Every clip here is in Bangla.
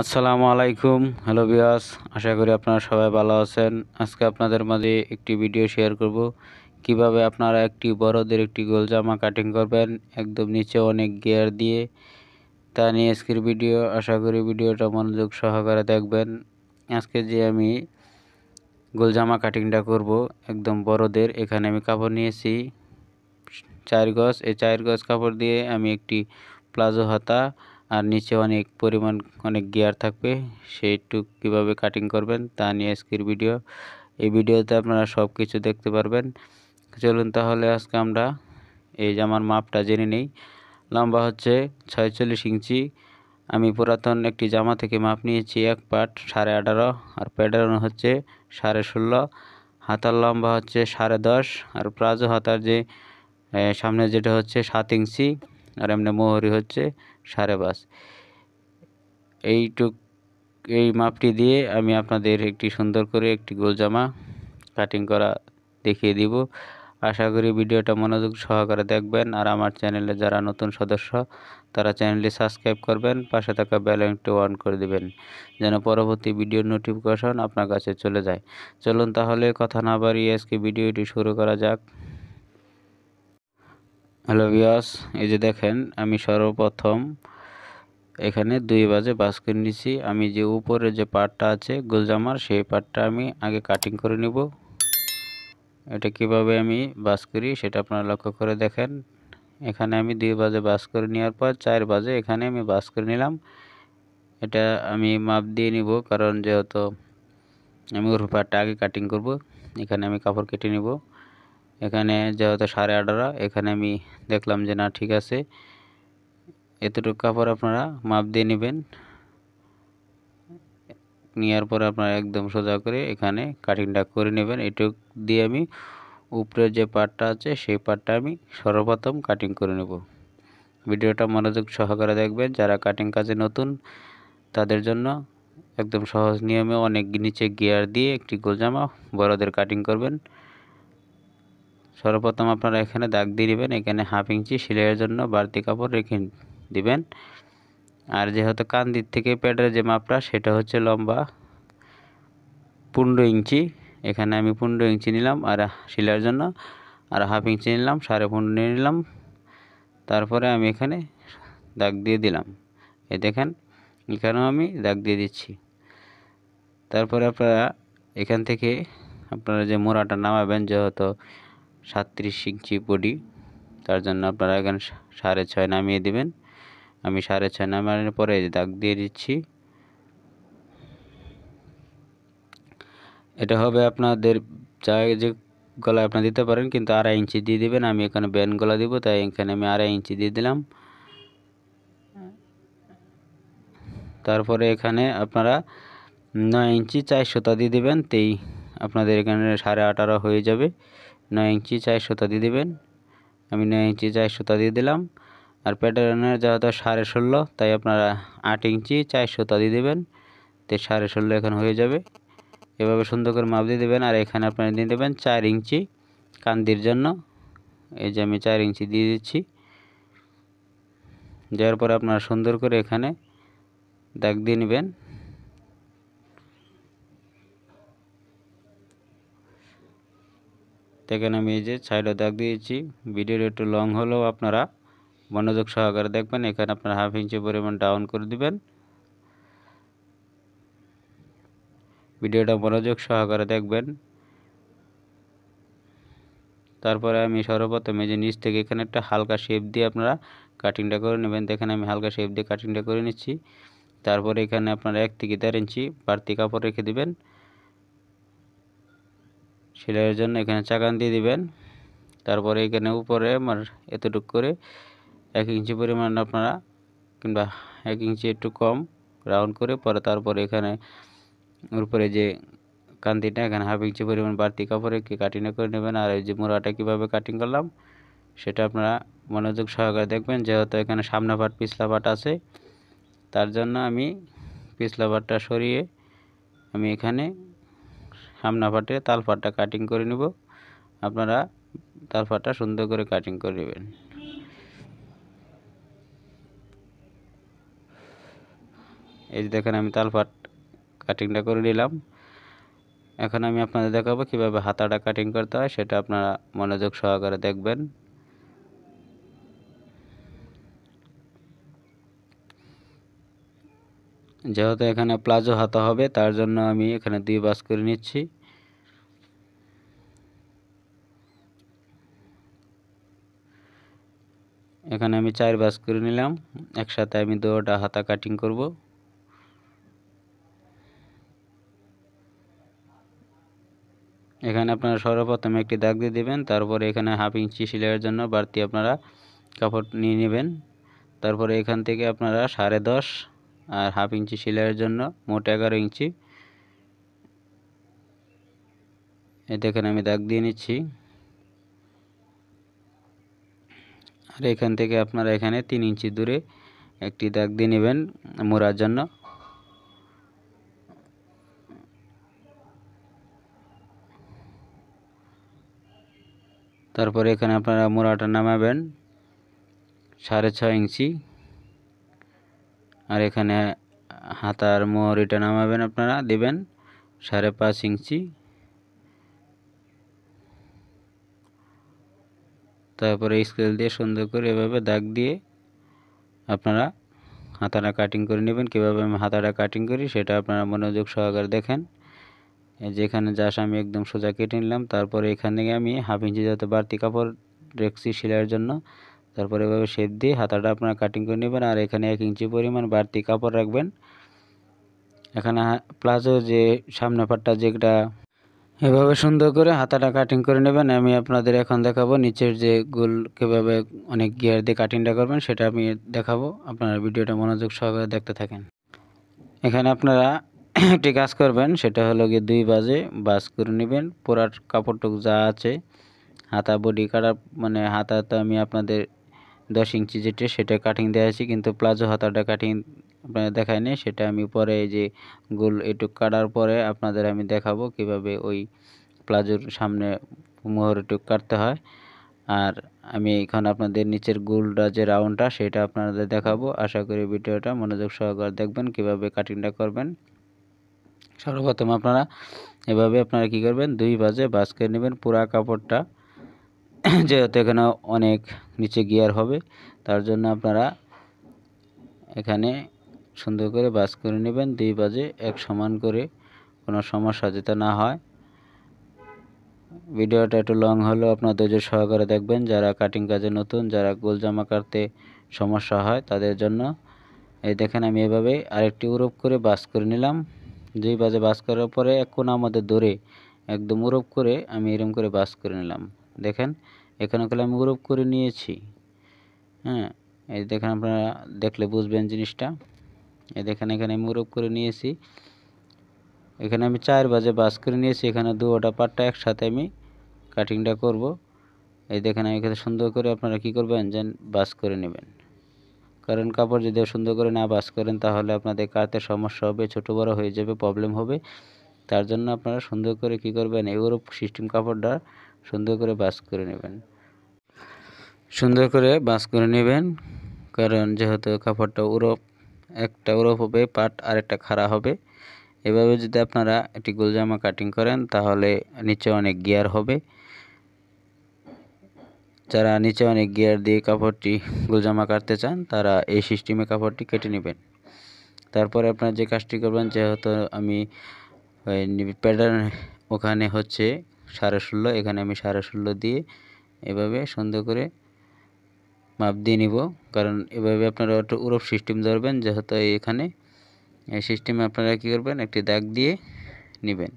আসসালামু আলাইকুম হ্যালো বিয়াস আশা করি আপনারা সবাই ভালো আছেন আজকে আপনাদের মাঝে একটি ভিডিও শেয়ার করব কিভাবে আপনারা একটি বড়দের একটি গোল জামা কাটিং করবেন একদম নিচে অনেক গিয়ার দিয়ে তা নিয়ে আজকের ভিডিও আশা করি ভিডিওটা মনোযোগ সহকারে দেখবেন আজকে যে আমি গোল জামা কাটিংটা করব একদম বড়দের এখানে আমি কাপড় নিয়েছি চার গজ এই চার গজ কাপড় দিয়ে আমি একটি প্লাজো হাতা আর নিচে অনেক পরিমাণ অনেক গিয়ার থাকবে সেইটুক কীভাবে কাটিং করবেন তা নিয়ে আজকের ভিডিও এই ভিডিওতে আপনারা সব কিছু দেখতে পারবেন চলুন তাহলে আজকে আমরা এই জামার মাপটা জেনে নেই লম্বা হচ্ছে ছয়চল্লিশ ইঞ্চি আমি পুরাতন একটি জামা থেকে মাপ নিয়েছি এক পাট সাড়ে আঠারো আর প্যাডারন হচ্ছে সাড়ে ষোলো হাতার লম্বা হচ্ছে সাড়ে দশ আর প্লাজো হাতার যে সামনে যেটা হচ্ছে সাত ইঞ্চি আর এমনি মোহরি হচ্ছে সাড়ে পাঁচ এইটুক এই মাপটি দিয়ে আমি আপনাদের একটি সুন্দর করে একটি গোল জামা কাটিং করা দেখিয়ে দিব আশা করি ভিডিওটা মনোযোগ সহকারে দেখবেন আর আমার চ্যানেলে যারা নতুন সদস্য তারা চ্যানেলটি সাবস্ক্রাইব করবেন পাশে থাকা ব্যালেন্সটি অন করে দিবেন যেন পরবর্তী ভিডিও নোটিফিকেশন আপনার কাছে চলে যায় চলুন তাহলে কথা না বাড়িয়ে আজকে ভিডিওটি শুরু করা যাক হ্যালো বিয়াস এই যে দেখেন আমি সর্বপ্রথম এখানে দুই বাজে বাস করে নিছি আমি যে উপরে যে পাটটা আছে গোলজামার সেই পাটটা আমি আগে কাটিং করে নিব এটা কিভাবে আমি বাস করি সেটা আপনারা লক্ষ্য করে দেখেন এখানে আমি দুই বাজে বাস করে নেওয়ার পর চার বাজে এখানে আমি বাস করে নিলাম এটা আমি মাপ দিয়ে নিব কারণ যেহেতু আমি ওর পাটটা আগে কাটিং করব এখানে আমি কাপড় কেটে নিব এখানে যেহেতু সাড়ে আঠারো এখানে আমি দেখলাম যে না ঠিক আছে এতটুকু কাপড় আপনারা মাপ দিয়ে নেবেন নেওয়ার পরে আপনারা একদম সোজা করে এখানে কাটিংটা করে নেবেন এটুক দিয়ে আমি উপরের যে পার্টটা আছে সেই পার্টটা আমি সর্বপ্রথম কাটিং করে নেব ভিডিওটা মনোযোগ সহকারে দেখবেন যারা কাটিং কাজে নতুন তাদের জন্য একদম সহজ নিয়মে অনেক নিচে গিয়ার দিয়ে একটি গোলজামা বড়দের কাটিং করবেন সর্বপ্রথম আপনারা এখানে দাগ দিয়ে দেবেন এখানে হাফ ইঞ্চি সেলাইয়ের জন্য বাড়তি কাপড় রেখে দিবেন আর যেহেতু কান্দির থেকে প্যাডের যে মাপটা সেটা হচ্ছে লম্বা পনেরো ইঞ্চি এখানে আমি পনেরো ইঞ্চি নিলাম আর সেলাইয়ের জন্য আর হাফ ইঞ্চি নিলাম সাড়ে পনেরো নিলাম তারপরে আমি এখানে দাগ দিয়ে দিলাম এ দেখেন এখানেও আমি দাগ দিয়ে দিচ্ছি তারপরে আপনারা এখান থেকে আপনারা যে মোড়াটা নামাবেন যেহেতু সাতত্রিশ ইঞ্চি বডি তার জন্য আপনারা এখানে সাড়ে ছয় নামিয়ে দেবেন আমি সাড়ে ছয় নামানোর পরে দাগ দিয়ে দিচ্ছি এটা হবে আপনাদের চায় যে গলা আপনার দিতে পারেন কিন্তু আড়াই ইঞ্চি দিয়ে দেবেন আমি এখানে ব্যান গলা দিব তাই এখানে আমি আড়াই ইঞ্চি দিয়ে দিলাম তারপরে এখানে আপনারা নয় ইঞ্চি চার সুতা দিয়ে দেবেন তেই আপনাদের এখানে সাড়ে আঠারো হয়ে যাবে নয় ইঞ্চি চার সুতা দিয়ে দেবেন আমি নয় ইঞ্চি চার সুতা দিয়ে দিলাম আর প্যাটার্নের যেহেতু সাড়ে ষোলো তাই আপনারা আট ইঞ্চি চার সুতা দিয়ে দেবেন তো সাড়ে ষোলো এখন হয়ে যাবে এভাবে সুন্দর করে মাপ দিয়ে দেবেন আর এখানে আপনারা দিয়ে দেবেন চার ইঞ্চি কান্দির জন্য এই যে আমি চার ইঞ্চি দিয়ে দিচ্ছি যাওয়ার পরে আপনারা সুন্দর করে এখানে দাগ দিয়ে নেবেন এখানে আমি এই যে সাইডে দাগ দিয়েছি ভিডিওটা একটু লং হলেও আপনারা মনোযোগ সহকারে দেখবেন এখানে আপনারা হাফ ইঞ্চি পরিমাণ ডাউন করে দিবেন ভিডিওটা মনোযোগ সহকারে দেখবেন তারপরে আমি সর্বপ্রথম এই যে নিচ থেকে এখানে একটা হালকা শেপ দিয়ে আপনারা কাটিংটা করে নেবেন দেখেন আমি হালকা শেপ দিয়ে কাটিংটা করে নিচ্ছি তারপরে এখানে আপনারা এক থেকে দেড় ইঞ্চি বাড়তি কাপড় রেখে দেবেন সেলাইয়ের জন্য এখানে চাকান দিয়ে দিবেন তারপরে এখানে উপরে আমার এতটুক করে এক ইঞ্চি পরিমাণ আপনারা কিংবা এক ইঞ্চি একটু কম রাউন্ড করে পরে তারপরে এখানে উপরে যে কান্তিটা এখানে হাফ ইঞ্চি পরিমাণ বাড়তি কাপড়ে কি কাটিং করে নেবেন আর এই যে মোড়াটা কীভাবে কাটিং করলাম সেটা আপনারা মনোযোগ সহকারে দেখবেন যেহেতু এখানে সামনা পাট পিছলা পাট আছে তার জন্য আমি পিছলা পাটটা সরিয়ে আমি এখানে সামনা পাটে তাল কাটিং করে নিব আপনারা তাল সুন্দর করে কাটিং করে নেবেন এই যে দেখেন আমি তাল কাটিংটা করে নিলাম এখন আমি আপনাদের দেখাবো কীভাবে হাতাটা কাটিং করতে হয় সেটা আপনারা মনোযোগ সহকারে দেখবেন যেহেতু এখানে প্লাজো হাতা হবে তার জন্য আমি এখানে দুই বাস করে নিচ্ছি এখানে আমি চার বাস করে নিলাম একসাথে আমি দুটা হাতা কাটিং করব এখানে আপনারা সর্বপ্রথমে একটি দাগ দিয়ে দেবেন তারপরে এখানে হাফ ইঞ্চি সিলাইয়ের জন্য বাড়তি আপনারা কাপড় নিয়ে নেবেন তারপরে এখান থেকে আপনারা সাড়ে দশ আর হাফ ইঞ্চি সেলাইয়ের জন্য মোট এগারো ইঞ্চি এ দেখেন আমি দাগ দিয়ে নিচ্ছি আর এখান থেকে আপনারা এখানে তিন ইঞ্চি দূরে একটি দাগ দিয়ে নেবেন মোড়ার জন্য তারপরে এখানে আপনারা মোড়াটা নামাবেন সাড়ে ছয় ইঞ্চি আর এখানে হাতার মোহরিটা নামাবেন আপনারা দেবেন সাড়ে পাঁচ ইঞ্চি তারপরে স্কেল দিয়ে সুন্দর করে এভাবে দাগ দিয়ে আপনারা হাতাটা কাটিং করে নেবেন কীভাবে আমি হাতাটা কাটিং করি সেটা আপনারা মনোযোগ সহকারে দেখেন যেখানে যাস আমি একদম সোজা কেটে নিলাম তারপরে এখান থেকে আমি হাফ ইঞ্চি যাতে বাড়তি কাপড় রেখছি সেলাইয়ের জন্য তারপরে এভাবে শেপ দিয়ে হাতাটা আপনারা কাটিং করে নেবেন আর এখানে এক ইঞ্চি পরিমাণ বাড়তি কাপড় রাখবেন এখানে প্লাজো যে সামনে পাটটা যেটা এভাবে সুন্দর করে হাতাটা কাটিং করে নেবেন আমি আপনাদের এখন দেখাবো নিচের যে গোল কীভাবে অনেক গিয়ার দিয়ে কাটিংটা করবেন সেটা আমি দেখাবো আপনারা ভিডিওটা মনোযোগ সহকারে দেখতে থাকেন এখানে আপনারা একটি কাজ করবেন সেটা হলো গিয়ে দুই বাজে বাস করে নেবেন পোড়ার কাপড়টুক যা আছে হাতা বডি কাটা মানে হাতা তো আমি আপনাদের দশ ইঞ্চি যেটা সেটা কাটিং দেওয়া আছে কিন্তু প্লাজো হাতাটা কাটিং আপনারা দেখায়নি সেটা আমি পরে যে গোল এটুক কাটার পরে আপনাদের আমি দেখাবো কিভাবে ওই প্লাজোর সামনে মোহরটুক কাটতে হয় আর আমি এখন আপনাদের নিচের গোলটা যে রাউন্ডটা সেটা আপনাদের দেখাবো আশা করি ভিডিওটা মনোযোগ সহকারে দেখবেন কিভাবে কাটিংটা করবেন সর্বপ্রথম আপনারা এভাবে আপনারা কি করবেন দুই বাজে বাস করে নেবেন পুরা কাপড়টা যেহেতু এখানে অনেক নিচে গিয়ার হবে তার জন্য আপনারা এখানে সুন্দর করে বাস করে নেবেন দুই বাজে এক সমান করে কোনো সমস্যা যাতে না হয় ভিডিওটা একটু লং হলেও আপনার ধৈর্য সহকারে দেখবেন যারা কাটিং কাজে নতুন যারা গোল জামা কাটতে সমস্যা হয় তাদের জন্য এই দেখেন আমি এভাবে আরেকটি উরুপ করে বাস করে নিলাম দুই বাজে বাস করার পরে এক কোনো আমাদের দূরে একদম উরুপ করে আমি এরম করে বাস করে নিলাম দেখেন এখানে গেলে আমি গ্রুপ করে নিয়েছি হ্যাঁ এই দেখেন আপনারা দেখলে বুঝবেন জিনিসটা এই দেখেন এখানে আমি গ্রুপ করে নিয়েছি এখানে আমি চার বাজে বাস করে নিয়েছি এখানে দুটা পাটটা একসাথে আমি কাটিংটা করব এই দেখেন আমি এখানে সুন্দর করে আপনারা কি করবেন যেন বাস করে নেবেন কারণ কাপড় যদি সুন্দর করে না বাস করেন তাহলে আপনাদের কাটতে সমস্যা হবে ছোট বড় হয়ে যাবে প্রবলেম হবে তার জন্য আপনারা সুন্দর করে কি করবেন এই সিস্টেম কাপড়টা সুন্দর করে বাস করে নেবেন সুন্দর করে বাস করে নেবেন কারণ যেহেতু কাপড়টা উরপ একটা উরপ হবে পাট আর একটা খাড়া হবে এভাবে যদি আপনারা একটি গোলজামা কাটিং করেন তাহলে নিচে অনেক গিয়ার হবে যারা নিচে অনেক গিয়ার দিয়ে কাপড়টি গোলজামা কাটতে চান তারা এই সিস্টেমে কাপড়টি কেটে নেবেন তারপরে আপনারা যে কাজটি করবেন যেহেতু আমি প্যাটার্ন ওখানে হচ্ছে সাড়ে ষোলো এখানে আমি সাড়ে ষোলো দিয়ে এভাবে সুন্দর করে মাপ দিয়ে নিব কারণ এভাবে আপনারা একটা উরফ সিস্টেম ধরবেন যেহেতু এখানে এই সিস্টেমে আপনারা কী করবেন একটি দাগ দিয়ে নেবেন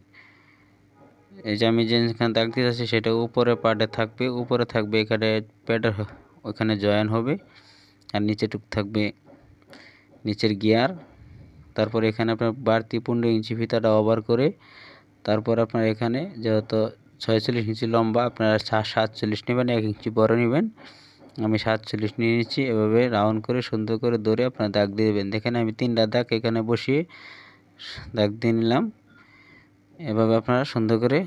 এই যে আমি যেখানে দাগ দিতে আছি সেটা উপরে পার্টে থাকবে উপরে থাকবে এখানে প্যাডার ওখানে জয়েন হবে আর নিচেটুক থাকবে নিচের গিয়ার তারপর এখানে আপনার বাড়তি পনেরো ইঞ্চি ফিতাটা ওভার করে তারপর আপনার এখানে যেহেতু ছয়চল্লিশ ইঞ্চি লম্বা আপনারা সাতচল্লিশ নেবেন এক ইঞ্চি বড় নেবেন আমি সাতচল্লিশ নিয়ে নিচ্ছি এভাবে রাউন্ড করে সুন্দর করে ধরে আপনার দাগ দিয়ে দেবেন দেখেন আমি তিনটা দাগ এখানে বসিয়ে দাগ দিয়ে নিলাম এভাবে আপনারা সুন্দর করে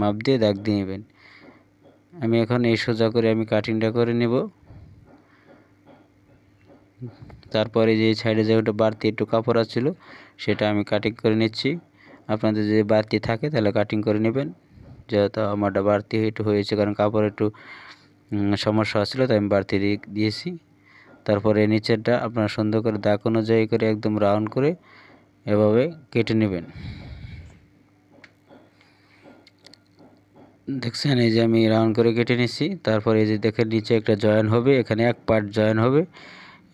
মাপ দিয়ে দাগ দিয়ে নেবেন আমি এখন এই সোজা করে আমি কাটিংটা করে নেব তারপরে যে সাইডে যে ওটা বাড়তি একটু কাপড় ছিল সেটা আমি কাটিং করে নিচ্ছি আপনাদের যদি বাড়তি থাকে তাহলে কাটিং করে নেবেন যেহেতু আমারটা বাড়তি একটু হয়েছে কারণ কাপড় একটু সমস্যা আসছিলো তাই আমি বাড়তি দিয়েছি তারপরে নিচেরটা আপনার সুন্দর করে দাগ অনুযায়ী করে একদম রাউন্ড করে এভাবে কেটে নেবেন দেখছেন এই যে আমি রাউন্ড করে কেটে নিচ্ছি তারপরে এই যে দেখেন নিচে একটা জয়েন হবে এখানে এক পার্ট জয়েন হবে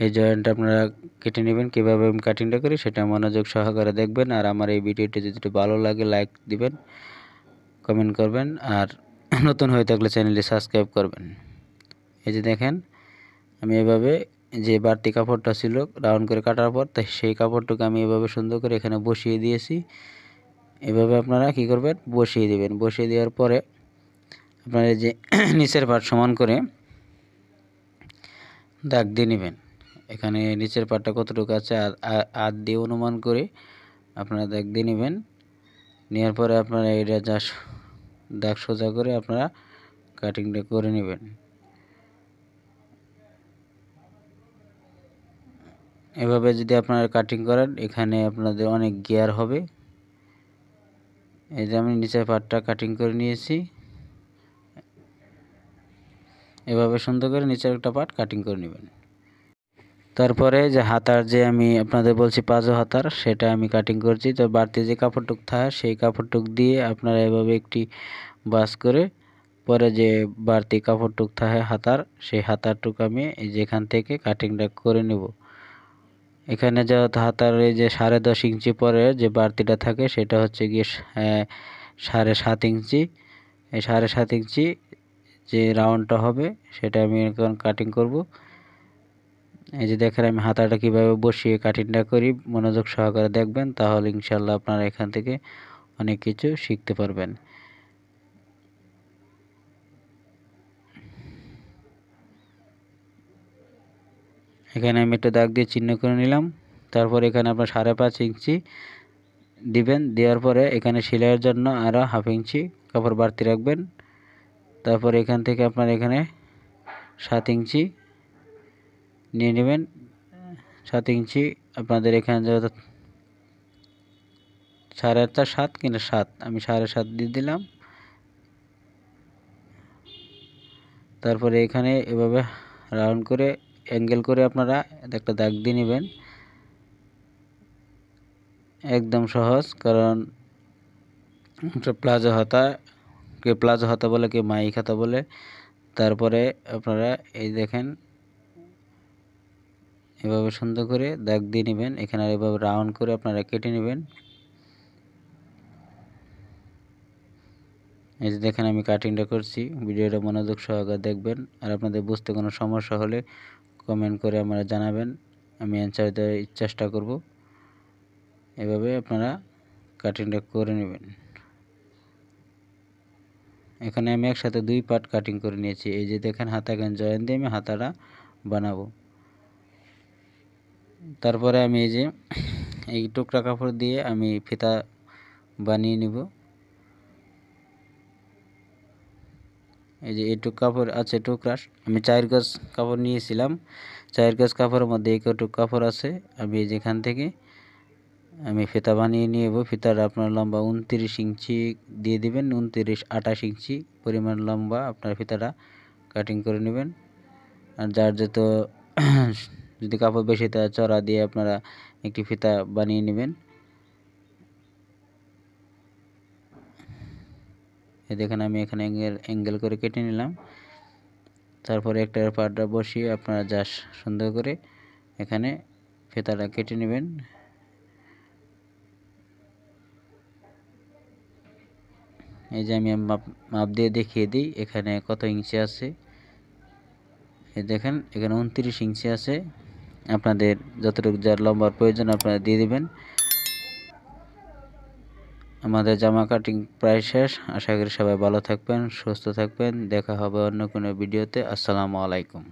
এই জয়েন্টটা আপনারা কেটে নেবেন কীভাবে আমি কাটিংটা করি সেটা মনোযোগ সহকারে দেখবেন আর আমার এই ভিডিওটি যদি ভালো লাগে লাইক দিবেন কমেন্ট করবেন আর নতুন হয়ে থাকলে চ্যানেলটি সাবস্ক্রাইব করবেন এই যে দেখেন আমি এভাবে যে বাড়তি কাপড়টা ছিল রাউন্ড করে কাটার পর তাই সেই কাপড়টাকে আমি এভাবে সুন্দর করে এখানে বসিয়ে দিয়েছি এভাবে আপনারা কি করবেন বসিয়ে দেবেন বসিয়ে দেওয়ার পরে আপনারা যে নিচের পাট সমান করে দাগ দিয়ে নেবেন এখানে নিচের পাটটা কতটুকু আছে আর আর দিয়ে অনুমান করে আপনারা দাগ দিয়ে নেবেন নেওয়ার পরে আপনারা এটা যা দাগ সোজা করে আপনারা কাটিংটা করে নেবেন এভাবে যদি আপনারা কাটিং করেন এখানে আপনাদের অনেক গিয়ার হবে এই যে আমি নিচের পাটটা কাটিং করে নিয়েছি এভাবে সুন্দর করে নিচের একটা পার্ট কাটিং করে নেবেন তারপরে যে হাতার যে আমি আপনাদের বলছি পাঁচো হাতার সেটা আমি কাটিং করছি তো বাড়তি যে কাপড়টুক থাকে সেই কাপড়টুক দিয়ে আপনারা এভাবে একটি বাস করে পরে যে বাড়তি কাপড়টুক থাকে হাতার সেই হাতারটুক আমি যেখান থেকে কাটিংটা করে নেব এখানে যেহেতু হাতার এই যে সাড়ে দশ ইঞ্চি পরে যে বাড়তিটা থাকে সেটা হচ্ছে গিয়ে সাড়ে সাত ইঞ্চি এই সাড়ে সাত ইঞ্চি যে রাউন্ডটা হবে সেটা আমি এখন কাটিং করব এই যে দেখেন আমি হাতাটা কিভাবে বসিয়ে কাটিংটা করি মনোযোগ সহকারে দেখবেন তাহলে ইনশাল্লাহ আপনারা এখান থেকে অনেক কিছু শিখতে পারবেন এখানে আমি একটা দাগ দিয়ে চিহ্ন করে নিলাম তারপর এখানে আপনার সাড়ে পাঁচ ইঞ্চি দিবেন দেওয়ার পরে এখানে সেলাইয়ের জন্য আরও হাফ ইঞ্চি কাপড় বাড়তি রাখবেন তারপর এখান থেকে আপনার এখানে সাত ইঞ্চি নিয়ে নেবেন সাত ইঞ্চি আপনাদের এখানে যেহেতু সাড়ে আটটা সাত কিনা সাত আমি সাড়ে সাত দিয়ে দিলাম তারপরে এখানে এভাবে রাউন্ড করে অ্যাঙ্গেল করে আপনারা একটা দাগ দিয়ে নেবেন একদম সহজ কারণ প্লাজো হাতা কে প্লাজো হাতা বলে কে মাইক হাতা বলে তারপরে আপনারা এই দেখেন এভাবে সুন্দর করে দাগ দিয়ে নেবেন এখানে আর এভাবে রাউন্ড করে আপনারা কেটে নেবেন এই যে দেখেন আমি কাটিংটা করছি ভিডিওটা মনোযোগ সহকারে দেখবেন আর আপনাদের বুঝতে কোনো সমস্যা হলে কমেন্ট করে আমরা জানাবেন আমি অ্যান্সার দেওয়ার চেষ্টা করব এভাবে আপনারা কাটিংটা করে নেবেন এখানে আমি একসাথে দুই পার্ট কাটিং করে নিয়েছি এই যে দেখেন হাতাখান জয়েন দিয়ে আমি হাতাটা বানাবো তারপরে আমি এই যে এই টুকরা কাপড় দিয়ে আমি ফিতা বানিয়ে নিব এই যে এইটুক কাপড় আছে টুকরা আমি চায়ের গাছ কাপড় নিয়েছিলাম চায়ের গাছ কাপড়ের মধ্যে এই কটুক কাপড় আছে আমি যেখান থেকে আমি ফিতা বানিয়ে নিয়ে যাবো ফিতার আপনার লম্বা উনত্রিশ ইঞ্চি দিয়ে দিবেন উনত্রিশ আঠাশ ইঞ্চি পরিমাণ লম্বা আপনার ফিতাটা কাটিং করে নেবেন আর যার যত যদি কাপড় বেশি তা চড়া দিয়ে আপনারা একটি ফিতা বানিয়ে নেবেন দেখেন আমি এখানে অ্যাঙ্গেল অ্যাঙ্গেল করে কেটে নিলাম তারপরে একটা পাটটা বসিয়ে আপনারা যা সুন্দর করে এখানে ফিতাটা কেটে নেবেন এই যে আমি মাপ মাপ দিয়ে দেখিয়ে দিই এখানে কত ইঞ্চি আছে দেখেন এখানে উনত্রিশ ইঞ্চি আছে আপনাদের যতটুকু যার লম্বার প্রয়োজন আপনারা দিয়ে দিবেন আমাদের জামা কাটিং প্রায় শেষ আশা করি সবাই ভালো থাকবেন সুস্থ থাকবেন দেখা হবে অন্য কোনো ভিডিওতে আসসালামু আলাইকুম